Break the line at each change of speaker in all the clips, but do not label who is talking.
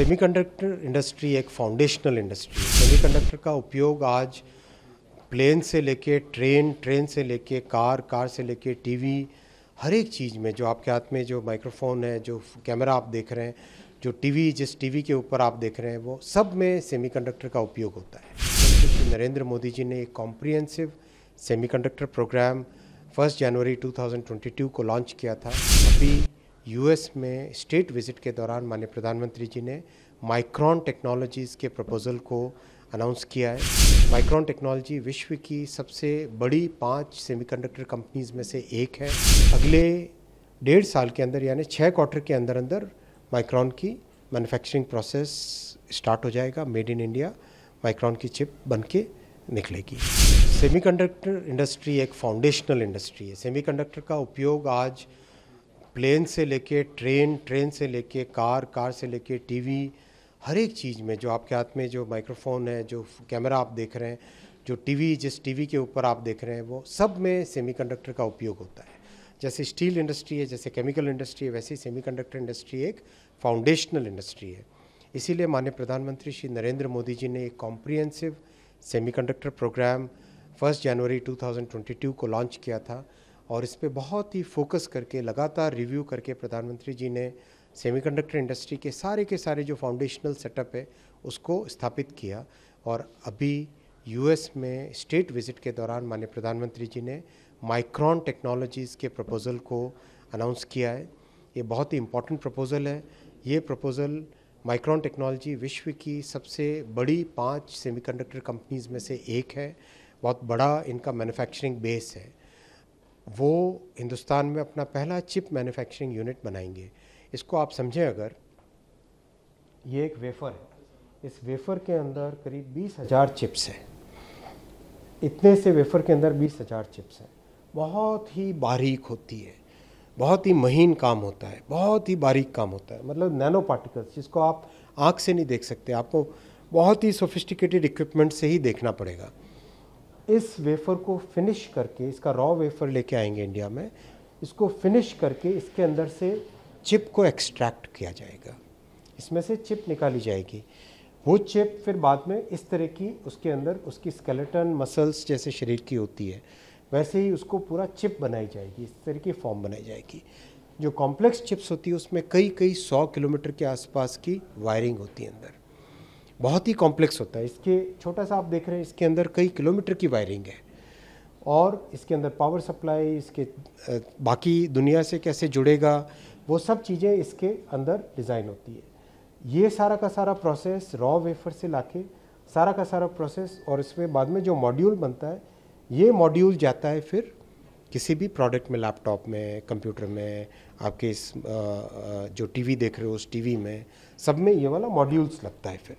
semiconductor industry एक foundational industry semiconductor का उपयोग आज प्लेन से लेके ट्रेन ट्रेन से लेके कार कार से लेके टीवी हर एक चीज़ में जो आपके हाथ में जो माइक्रोफोन है जो कैमरा आप देख रहे हैं जो टीवी जिस टीवी के ऊपर आप देख रहे हैं वो सब में सेमीकंडक्टर का उपयोग होता है तो नरेंद्र मोदी जी ने एक कॉम्प्रिहेंसिव सेमीकंडक्टर प्रोग्राम फर्स्ट जनवरी 2022 को लॉन्च किया था अभी यूएस में स्टेट विजिट के दौरान माननीय प्रधानमंत्री जी ने माइक्रॉन टेक्नोलॉजीज़ के प्रपोज़ल को अनाउंस किया है माइक्रॉन टेक्नोलॉजी विश्व की सबसे बड़ी पाँच सेमीकंडक्टर कंपनीज़ में से एक है अगले डेढ़ साल के अंदर यानी छः क्वार्टर के अंदर अंदर माइक्रॉन की मैन्युफैक्चरिंग प्रोसेस स्टार्ट हो जाएगा मेड इन इंडिया माइक्रॉन की चिप बन के निकलेगी सेमीकंडक्टर इंडस्ट्री एक फाउंडेशनल इंडस्ट्री है सेमीकंडक्टर का उपयोग आज प्लेन से लेके ट्रेन ट्रेन से लेके कार कार से लेके टीवी हर एक चीज़ में जो आपके हाथ में जो माइक्रोफोन है जो कैमरा आप देख रहे हैं जो टीवी जिस टीवी के ऊपर आप देख रहे हैं वो सब में सेमीकंडक्टर का उपयोग होता है जैसे स्टील इंडस्ट्री है जैसे केमिकल इंडस्ट्री है वैसे ही सेमीकंडक्टर इंडस्ट्री एक फाउंडेशनल इंडस्ट्री है इसीलिए माननीय प्रधानमंत्री श्री नरेंद्र मोदी जी ने एक कॉम्प्रिहेंसिव सेमीकंडक्टर प्रोग्राम फर्स्ट जनवरी 2022 को लॉन्च किया था और इस पर बहुत ही फोकस करके लगातार रिव्यू करके प्रधानमंत्री जी ने सेमीकंडक्टर इंडस्ट्री के सारे के सारे जो फाउंडेशनल सेटअप है उसको स्थापित किया और अभी यूएस में स्टेट विजिट के दौरान माननीय प्रधानमंत्री जी ने माइक्रॉन टेक्नोलॉजीज़ के प्रपोज़ल को अनाउंस किया है ये बहुत ही इंपॉर्टेंट प्रपोज़ल है ये प्रपोज़ल माइक्रॉन टेक्नोलॉजी विश्व की सबसे बड़ी पांच सेमीकंडक्टर कंपनीज़ में से एक है बहुत बड़ा इनका मैन्युफैक्चरिंग बेस है वो हिंदुस्तान में अपना पहला चिप मैन्युफैक्चरिंग यूनिट बनाएंगे इसको आप समझें अगर ये एक वेफ़र है इस वेफ़र के अंदर करीब बीस हज़ार चिप्स हैं इतने से वेफ़र के अंदर बीस हज़ार चिप्स हैं बहुत ही बारीक होती है बहुत ही महीन काम होता है बहुत ही बारीक काम होता है मतलब नैनो पार्टिकल्स जिसको आप आँख से नहीं देख सकते आपको बहुत ही सोफिस्टिकेटेड इक्विपमेंट से ही देखना पड़ेगा इस वेफर को फिनिश करके इसका रॉ वेफर लेके आएंगे इंडिया में इसको फिनिश करके इसके अंदर से चिप को एक्सट्रैक्ट किया जाएगा इसमें से चिप निकाली जाएगी वो चिप फिर बाद में इस तरह की उसके अंदर उसकी स्केलेटन मसल्स जैसे शरीर की होती है वैसे ही उसको पूरा चिप बनाई जाएगी इस तरह की फॉर्म बनाई जाएगी जो कॉम्प्लेक्स चिप्स होती है उसमें कई कई सौ किलोमीटर के आसपास की वायरिंग होती है अंदर बहुत ही कॉम्प्लेक्स होता है इसके छोटा सा आप देख रहे हैं इसके अंदर कई किलोमीटर की वायरिंग है और इसके अंदर पावर सप्लाई इसके बाकी दुनिया से कैसे जुड़ेगा वो सब चीज़ें इसके अंदर डिज़ाइन होती है ये सारा का सारा प्रोसेस रॉ वेफर से ला सारा का सारा प्रोसेस और इसमें बाद में जो मॉड्यूल बनता है ये मॉड्यूल जाता है फिर किसी भी प्रोडक्ट में लैपटॉप में कंप्यूटर में आपके इस जो टीवी देख रहे हो उस टीवी में सब में ये वाला मॉड्यूल्स लगता है फिर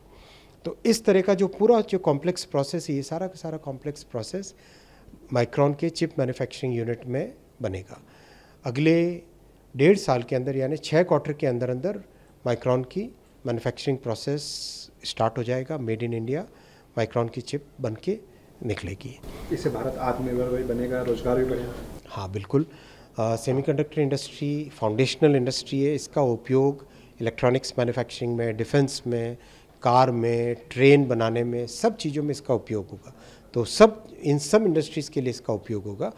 तो इस तरह का जो पूरा जो कॉम्प्लेक्स प्रोसेस है ये सारा का सारा कॉम्प्लेक्स प्रोसेस माइक्रॉन के चिप मैन्युफैक्चरिंग यूनिट में बनेगा अगले डेढ़ साल के अंदर यानी छः क्वार्टर के अंदर अंदर माइक्रॉन की मैन्युफैक्चरिंग प्रोसेस स्टार्ट हो जाएगा मेड इन इंडिया माइक्रॉन की चिप बन के निकलेगी इससे भारत आत्मनिर्भर भी बनेगा रोजगार भी बढ़ेगा हाँ बिल्कुल कंडक्टर इंडस्ट्री फाउंडेशनल इंडस्ट्री है इसका उपयोग इलेक्ट्रॉनिक्स मैन्युफैक्चरिंग में डिफेंस में कार में ट्रेन बनाने में सब चीज़ों में इसका उपयोग होगा तो सब इन सब इंडस्ट्रीज़ के लिए इसका उपयोग होगा